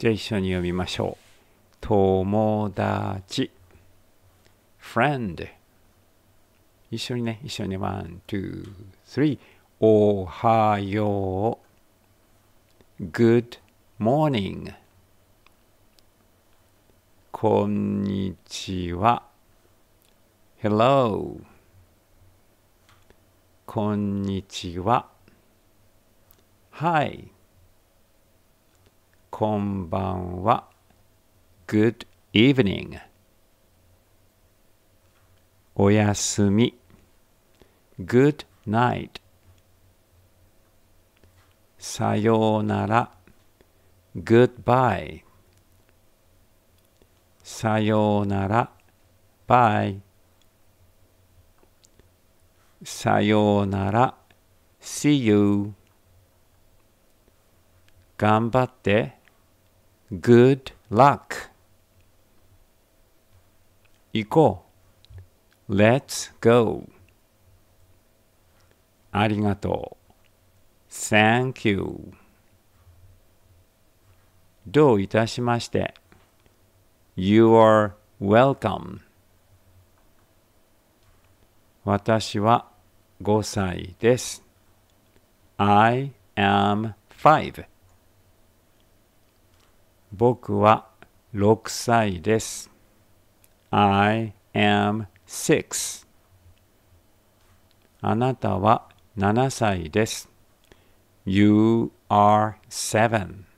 じゃあ一緒に読みましょう。友達。friend。一緒にね、一緒にワ one, two, three. おはよう。good morning。こんにちは。hello。こんにちは。hi。こんばんは。Good evening. おやすみ。Good night. さようなら。Goodbye. さようなら。Bye. さようなら。See you. 頑張って。good luck 行こう let's go ありがとう thank you どういたしまして you are welcome 私は5歳です I am five. 僕は6歳です。I am six. あなたは7歳です。You are seven.